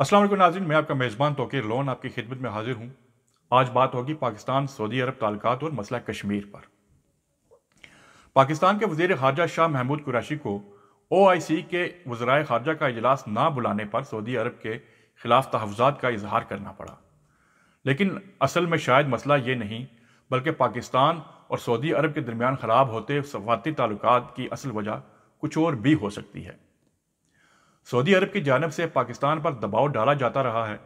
असलम नाजिन मैं आपका मेज़बान तो लोन आपकी खिदमत में हाजिर हूँ आज बात होगी पाकिस्तान सऊदी अरब तालुकात और मसला कश्मीर पर पाकिस्तान के वजीर खारजा शाह महमूद कुरैशी को ओ आई सी के वजराय खारजा का अजलास ना बुलाने पर सऊदी अरब के खिलाफ तहफात का इजहार करना पड़ा लेकिन असल में शायद मसला ये नहीं बल्कि पाकिस्तान और सऊदी अरब के दरमियान ख़राब होते सफाती ताल्लुक की असल वजह कुछ और भी हो सकती है सऊदी अरब की जानब से पाकिस्तान पर दबाव डाला जाता रहा है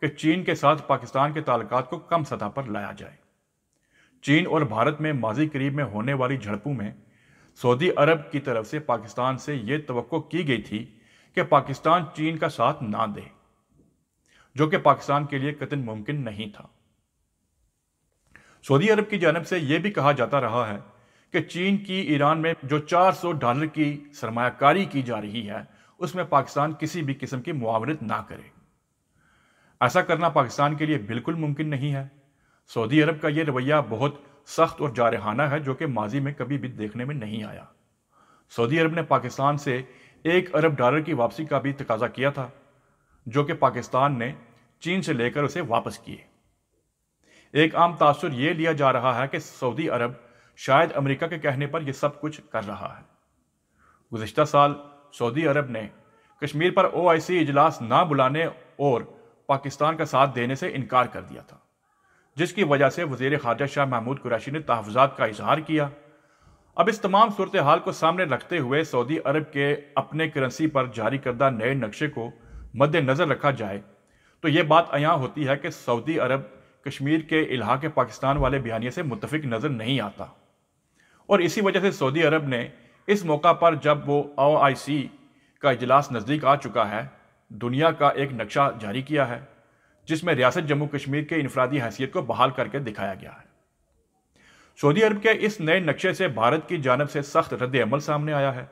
कि चीन के साथ पाकिस्तान के ताल्लुकात को कम सतह पर लाया जाए चीन और भारत में माजी करीब में होने वाली झड़पों में सऊदी अरब की तरफ से पाकिस्तान से यह तो की गई थी कि पाकिस्तान चीन का साथ ना दे जो कि पाकिस्तान के लिए कतन मुमकिन नहीं था सऊदी अरब की जानब से यह भी कहा जाता रहा है कि चीन की ईरान में जो 400 डॉलर की सरमाकारी की जा रही है उसमें पाकिस्तान किसी भी किस्म की मुआवरत ना करे ऐसा करना पाकिस्तान के लिए बिल्कुल मुमकिन नहीं है सऊदी अरब का यह रवैया बहुत सख्त और जारहाना है जो कि माजी में कभी भी देखने में नहीं आया सऊदी अरब ने पाकिस्तान से एक अरब डॉलर की वापसी का भी तकाजा किया था जो कि पाकिस्तान ने चीन से लेकर उसे वापस किए एक आम तासर यह लिया जा रहा है कि सऊदी अरब शायद अमेरिका के कहने पर यह सब कुछ कर रहा है गुजशत साल सऊदी अरब ने कश्मीर पर ओआईसी इजलास ना बुलाने और पाकिस्तान का साथ देने से इनकार कर दिया था जिसकी वजह से वजीर खारजा शाह महमूद कुरैशी ने तहफात का इजहार किया अब इस तमाम सूरत हाल को सामने रखते हुए सऊदी अरब के अपने करेंसी पर जारी करदा नए नक्शे को मद्देनज़र रखा जाए तो ये बात अया होती है कि सऊदी अरब कश्मीर के इलाहा पाकिस्तान वाले बयानी से मुतफिक नज़र नहीं आता और इसी वजह से सऊदी अरब ने इस मौका पर जब वो ओ का इजलास नज़दीक आ चुका है दुनिया का एक नक्शा जारी किया है जिसमें रियासत जम्मू कश्मीर के इनफरादी हैसियत को बहाल करके दिखाया गया है सऊदी अरब के इस नए नक्शे से भारत की जानब से सख्त रद्द अमल सामने आया है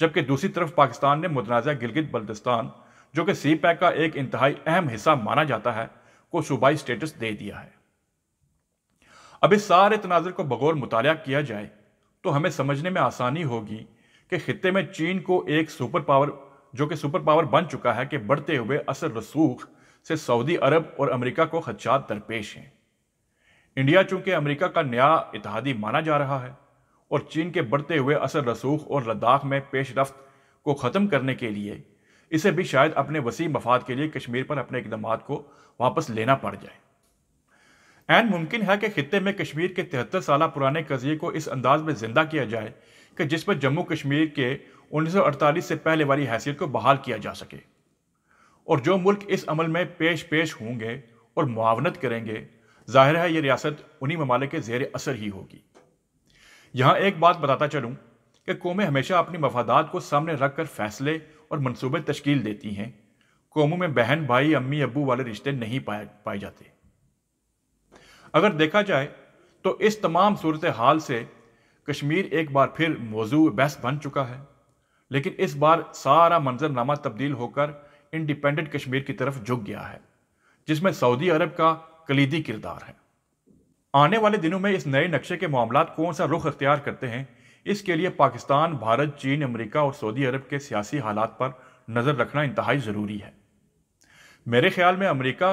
जबकि दूसरी तरफ पाकिस्तान ने मतनाज़ा गिलगित बल्तिस्तान जो कि सी पैक का एक इंतहाई अहम हिस्सा माना जाता है को सूबाई स्टेटस दे दिया है अब इस सारे तनाजर को बगौर मुताल किया जाए तो हमें समझने में आसानी होगी कि खत्े में चीन को एक सुपर पावर जो कि सुपर पावर बन चुका है कि बढ़ते हुए असर रसूख से सऊदी अरब और अमेरिका को खदशात दरपेश हैं इंडिया चूंकि अमेरिका का नया इतिहादी माना जा रहा है और चीन के बढ़ते हुए असर रसूख और लद्दाख में पेशरफ को ख़त्म करने के लिए इसे भी शायद अपने वसी मफाद के लिए कश्मीर पर अपने इकदाम को वापस लेना पड़ जाए एन मुमकिन है कि खत्े में कश्मीर के तिहत्तर साल पुराने कजिए को इस अंदाज में जिंदा किया जाए कि जिस पर जम्मू कश्मीर के 1948 से पहले वाली हैसियत को बहाल किया जा सके और जो मुल्क इस अमल में पेश पेश होंगे और मुआवनत करेंगे जाहिर है ये रियासत उन्हीं ममालिक के जेर असर ही होगी यहाँ एक बात बताता चलूँ कि कौमें हमेशा अपनी मफादात को सामने रख कर फैसले और मनसूबे तश्कील देती हैं कौमों में बहन भाई अम्मी अबू वाले रिश्ते नहीं पाए पाए जाते अगर देखा जाए तो इस तमाम सूरत हाल से कश्मीर एक बार फिर मौजू बहस बन चुका है लेकिन इस बार सारा मंजरनामा तब्दील होकर इंडिपेंडेंट कश्मीर की तरफ झुक गया है जिसमें सऊदी अरब का कलीदी किरदार है आने वाले दिनों में इस नए नक्शे के मामला कौन सा रुख अख्तियार करते हैं इसके लिए पाकिस्तान भारत चीन अमरीका और सऊदी अरब के सियासी हालात पर नज़र रखना इंतहाई ज़रूरी है मेरे ख्याल में अमरीका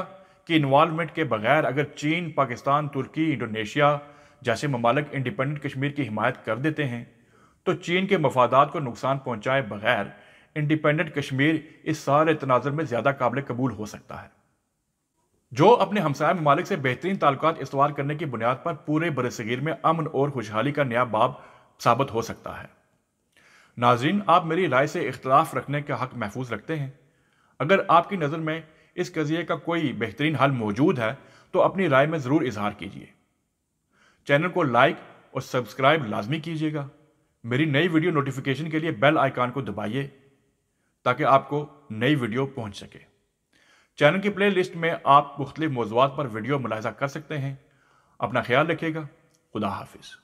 की इन्वालमेंट के बगैर अगर चीन पाकिस्तान तुर्की इंडोनेशिया जैसे ममालक इंडिपेंडेंट कश्मीर की हिमायत कर देते हैं तो चीन के मफादात को नुकसान पहुँचाए बगैर इंडिपेंडेंट कश्मीर इस सारे तनाजर में ज़्यादा काबिल कबूल हो सकता है जो अपने हमसाय ममालिक से बेहतरीन ताल्लुक इस्तवाल करने की बुनियाद पर पूरे बरसीर में अमन और खुशहाली का नया बाब साबित हो सकता है नाजरीन आप मेरी राय से इख्तलाफ रखने का हक महफूज रखते हैं अगर आपकी नज़र में इस कज़िए का कोई बेहतरीन हल मौजूद है तो अपनी राय में ज़रूर इजहार कीजिए चैनल को लाइक और सब्सक्राइब लाजमी कीजिएगा मेरी नई वीडियो नोटिफिकेशन के लिए बेल आइकान को दबाइए ताकि आपको नई वीडियो पहुंच सके चैनल की प्लेलिस्ट में आप मुख्तलिफ मौजूद पर वीडियो मुलायजा कर सकते हैं अपना ख्याल रखिएगा खुदा हाफिज़